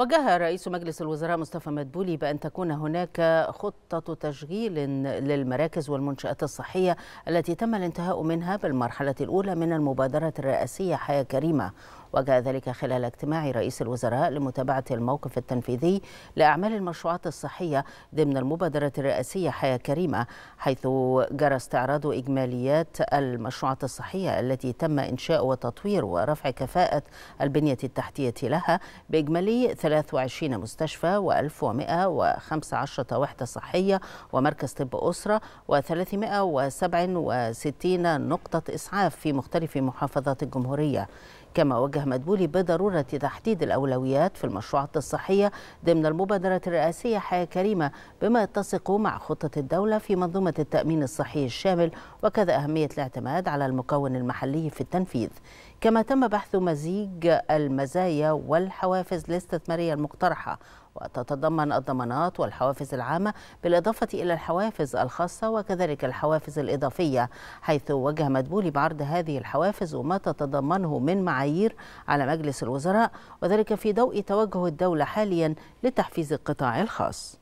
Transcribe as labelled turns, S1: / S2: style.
S1: وجه رئيس مجلس الوزراء مصطفى مدبولي بأن تكون هناك خطة تشغيل للمراكز والمنشآت الصحية التي تم الانتهاء منها بالمرحلة الأولى من المبادرة الرئاسية حياة كريمة وجاء ذلك خلال اجتماع رئيس الوزراء لمتابعة الموقف التنفيذي لأعمال المشروعات الصحية ضمن المبادرة الرئاسية حياة كريمة حيث جرى استعراض إجماليات المشروعات الصحية التي تم إنشاء وتطوير ورفع كفاءة البنية التحتية لها بإجمالي 23 مستشفى و1115 وحدة صحية ومركز طب أسرة و367 نقطة إسعاف في مختلف محافظات الجمهورية كما وجه توجه مدبولي بضرورة تحديد الأولويات في المشروعات الصحية ضمن المبادرة الرئاسية حياة كريمة بما يتسق مع خطة الدولة في منظومة التأمين الصحي الشامل وكذا أهمية الاعتماد على المكون المحلي في التنفيذ كما تم بحث مزيج المزايا والحوافز الاستثمارية المقترحة وتتضمن الضمانات والحوافز العامة بالإضافة إلى الحوافز الخاصة وكذلك الحوافز الإضافية حيث وجه مدبولي بعرض هذه الحوافز وما تتضمنه من معايير على مجلس الوزراء وذلك في ضوء توجه الدولة حاليا لتحفيز القطاع الخاص